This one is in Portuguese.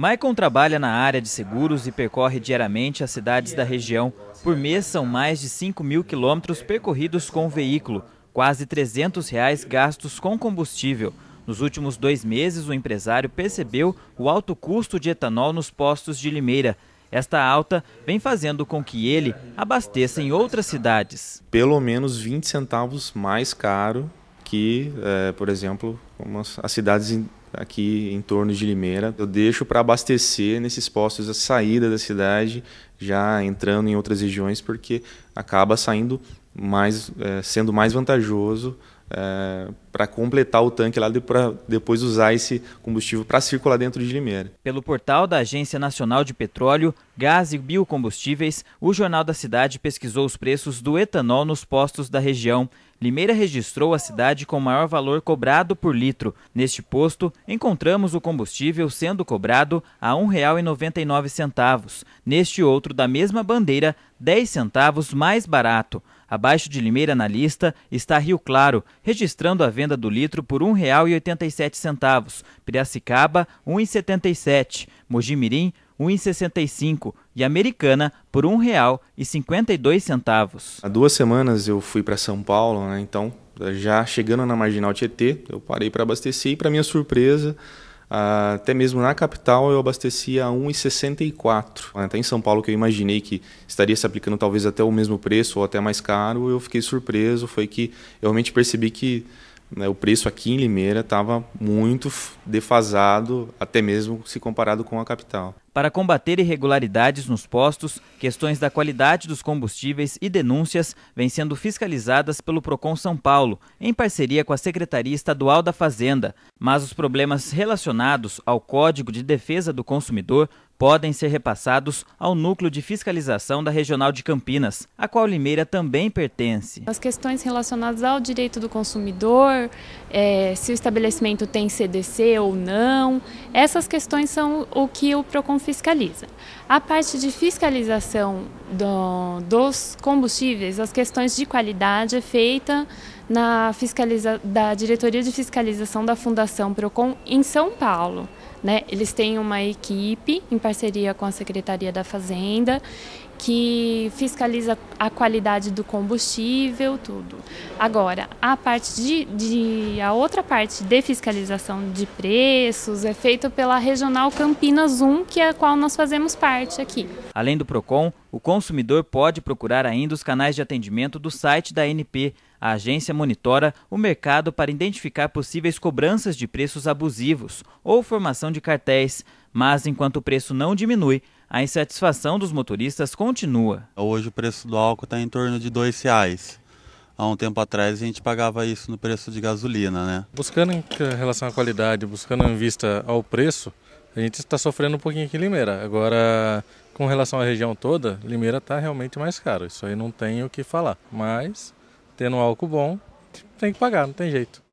Maicon trabalha na área de seguros e percorre diariamente as cidades da região. Por mês, são mais de 5 mil quilômetros percorridos com o veículo, quase 300 reais gastos com combustível. Nos últimos dois meses, o empresário percebeu o alto custo de etanol nos postos de Limeira. Esta alta vem fazendo com que ele abasteça em outras cidades. Pelo menos 20 centavos mais caro que, é, por exemplo, as cidades aqui em torno de Limeira. Eu deixo para abastecer nesses postos a saída da cidade, já entrando em outras regiões, porque acaba saindo mais, é, sendo mais vantajoso é, para completar o tanque lá para depois usar esse combustível para circular dentro de Limeira. Pelo portal da Agência Nacional de Petróleo, Gás e Biocombustíveis, o Jornal da Cidade pesquisou os preços do etanol nos postos da região. Limeira registrou a cidade com maior valor cobrado por litro. Neste posto, encontramos o combustível sendo cobrado a R$ 1,99. Neste outro, da mesma bandeira, R$ centavos mais barato. Abaixo de Limeira na lista está Rio Claro, registrando a venda do litro por R$ 1,87, Piracicaba R$ 1,77, Mojimirim R$ 1,65 e Americana por R$ 1,52. Há duas semanas eu fui para São Paulo, né? então já chegando na Marginal Tietê, eu parei para abastecer e para minha surpresa ah, até mesmo na capital eu abastecia a 1,64. Ah, até em São Paulo, que eu imaginei que estaria se aplicando talvez até o mesmo preço ou até mais caro, eu fiquei surpreso. Foi que eu realmente percebi que né, o preço aqui em Limeira estava muito defasado, até mesmo se comparado com a capital para combater irregularidades nos postos, questões da qualidade dos combustíveis e denúncias vêm sendo fiscalizadas pelo Procon São Paulo, em parceria com a Secretaria Estadual da Fazenda, mas os problemas relacionados ao Código de Defesa do Consumidor podem ser repassados ao Núcleo de Fiscalização da Regional de Campinas, a qual Limeira também pertence. As questões relacionadas ao direito do consumidor, é, se o estabelecimento tem CDC ou não, essas questões são o que o PROCON fiscaliza. A parte de fiscalização do, dos combustíveis, as questões de qualidade é feita na fiscaliza da diretoria de fiscalização da Fundação Procon em São Paulo. Né? Eles têm uma equipe em parceria com a Secretaria da Fazenda que fiscaliza a qualidade do combustível, tudo. Agora, a parte de, de, a outra parte de fiscalização de preços é feita pela Regional Campinas 1, que é a qual nós fazemos parte aqui. Além do Procon, o consumidor pode procurar ainda os canais de atendimento do site da ANP. A agência monitora o mercado para identificar possíveis cobranças de preços abusivos ou formação de cartéis, mas enquanto o preço não diminui, a insatisfação dos motoristas continua. Hoje o preço do álcool está em torno de R$ reais. Há um tempo atrás a gente pagava isso no preço de gasolina, né? Buscando em relação à qualidade, buscando em vista ao preço, a gente está sofrendo um pouquinho aqui em Limeira. Agora, com relação à região toda, Limeira está realmente mais caro. Isso aí não tem o que falar. Mas, tendo álcool bom, tem que pagar, não tem jeito.